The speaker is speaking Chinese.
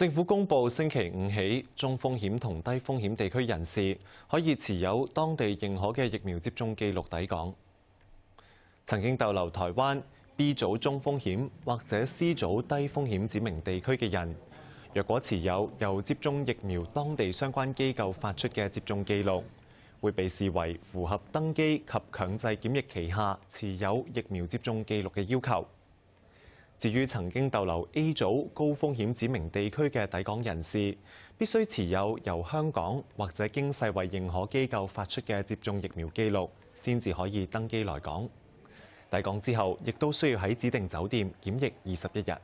政府公布，星期五起，中风险同低风险地区人士可以持有当地认可嘅疫苗接种记录抵港。曾经逗留台湾 B 组中风险或者 C 组低风险指明地区嘅人，若果持有由接种疫苗当地相关机构发出嘅接种记录，会被视为符合登机及强制检疫旗下持有疫苗接种记录嘅要求。至於曾經逗留 A 組高風險指明地區嘅抵港人士，必須持有由香港或者經世衞認可機構發出嘅接種疫苗記錄，先至可以登機來港。抵港之後，亦都需要喺指定酒店檢疫二十一日。